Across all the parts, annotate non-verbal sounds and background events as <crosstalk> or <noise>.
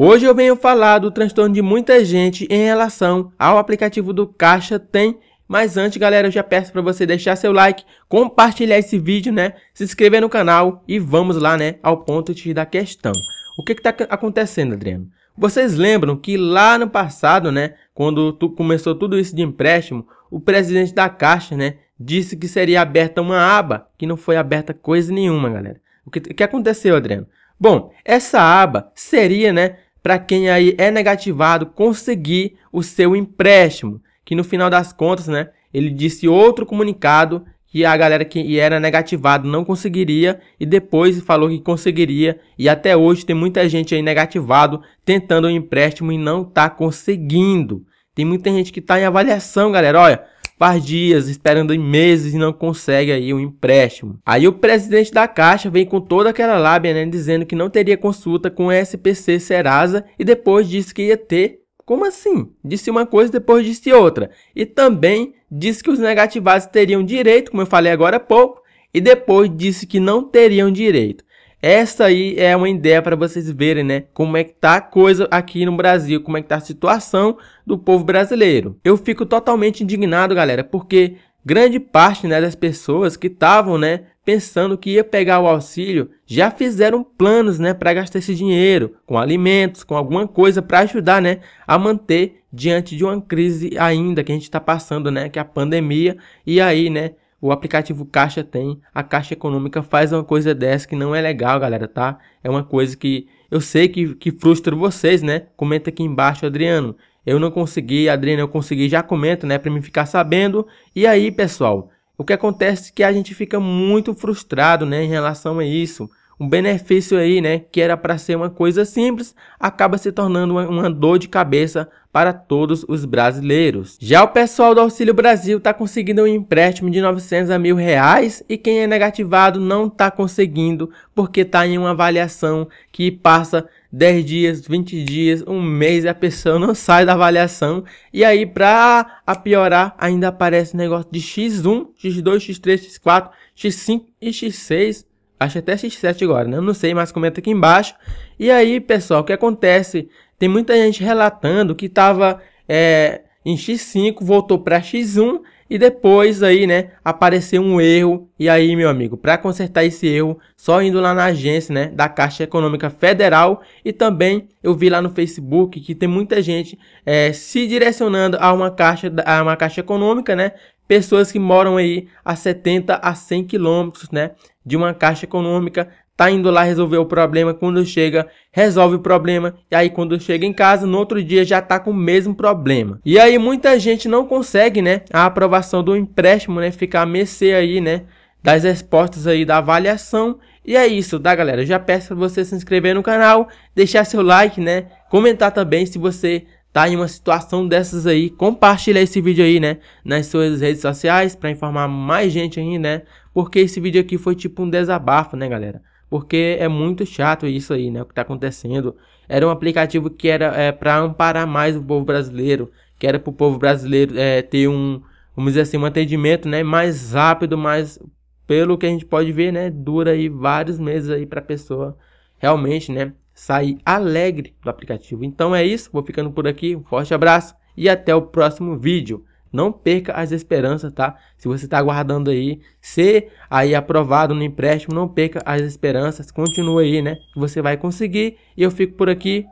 Hoje eu venho falar do transtorno de muita gente em relação ao aplicativo do Caixa Tem, mas antes galera eu já peço para você deixar seu like, compartilhar esse vídeo, né, se inscrever no canal e vamos lá, né, ao ponto de da questão. O que está acontecendo, Adriano? Vocês lembram que lá no passado, né, quando tu começou tudo isso de empréstimo, o presidente da Caixa, né, disse que seria aberta uma aba, que não foi aberta coisa nenhuma, galera. O que, que aconteceu, Adriano? Bom, essa aba seria, né, para quem aí é negativado conseguir o seu empréstimo, que no final das contas, né, ele disse outro comunicado que a galera que era negativado não conseguiria e depois falou que conseguiria e até hoje tem muita gente aí negativado tentando um empréstimo e não tá conseguindo. Tem muita gente que tá em avaliação, galera. Olha, faz dias esperando em meses e não consegue aí um empréstimo. Aí o presidente da Caixa vem com toda aquela lábia, né, dizendo que não teria consulta com o SPC Serasa e depois disse que ia ter. Como assim? Disse uma coisa depois disse outra. E também disse que os negativados teriam direito, como eu falei agora há pouco, e depois disse que não teriam direito. Essa aí é uma ideia para vocês verem, né? Como é que tá a coisa aqui no Brasil, como é que tá a situação do povo brasileiro. Eu fico totalmente indignado, galera, porque grande parte né, das pessoas que estavam, né, pensando que ia pegar o auxílio, já fizeram planos, né, para gastar esse dinheiro com alimentos, com alguma coisa para ajudar, né, a manter diante de uma crise ainda que a gente está passando, né, que é a pandemia e aí, né, o aplicativo Caixa tem, a Caixa Econômica faz uma coisa dessa que não é legal, galera, tá? É uma coisa que eu sei que, que frustra vocês, né? Comenta aqui embaixo, Adriano. Eu não consegui, Adriano, eu consegui, já comenta, né? Pra me ficar sabendo. E aí, pessoal, o que acontece é que a gente fica muito frustrado, né? Em relação a isso um benefício aí, né, que era para ser uma coisa simples, acaba se tornando uma, uma, dor de cabeça para todos os brasileiros. Já o pessoal do Auxílio Brasil está conseguindo um empréstimo de 900 a mil reais e quem é negativado não está conseguindo porque está em uma avaliação que passa 10 dias, 20 dias, um mês e a pessoa não <laughs> sai da avaliação. E aí, para piorar, ainda aparece negócio de X1, X2, X3, X4, X5 e X6 Acho até X7 agora, né? Eu não sei, mas comenta aqui embaixo. E aí, pessoal, o que acontece? Tem muita gente relatando que estava é, em X5, voltou para X1 e depois aí, né, apareceu um erro. E aí, meu amigo, para consertar esse erro, só indo lá na agência, né, da Caixa Econômica Federal. E também eu vi lá no Facebook que tem muita gente é, se direcionando a uma caixa, a uma caixa econômica, né? Pessoas que moram aí a 70 a 100 quilômetros, né, de uma caixa econômica tá indo lá resolver o problema, quando chega, resolve o problema, e aí quando chega em casa, no outro dia já tá com o mesmo problema. E aí muita gente não consegue, né, a aprovação do empréstimo, né, ficar a mercê aí, né, das respostas aí da avaliação. E é isso, tá, galera? Eu já peço pra você se inscrever no canal, deixar seu like, né, comentar também se você tá em uma situação dessas aí, compartilha esse vídeo aí, né, nas suas redes sociais para informar mais gente aí, né? Porque esse vídeo aqui foi tipo um desabafo, né, galera? porque é muito chato isso aí, né? O que está acontecendo. Era um aplicativo que era é, eh, para amparar mais o povo brasileiro, que era para o povo brasileiro é, ter um, vamos dizer assim, um atendimento, né? Mais rápido, mas pelo que a gente pode ver, né? Dura aí vários meses aí para a pessoa realmente, né? Sair alegre do aplicativo. Então é isso, vou ficando por aqui. Um forte abraço e até o próximo vídeo. Não perca as esperanças, tá? Se você está aguardando aí ser aí aprovado no empréstimo, não perca as esperanças. Continue aí, né? Você vai conseguir. E eu fico por aqui.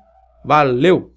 Valeu!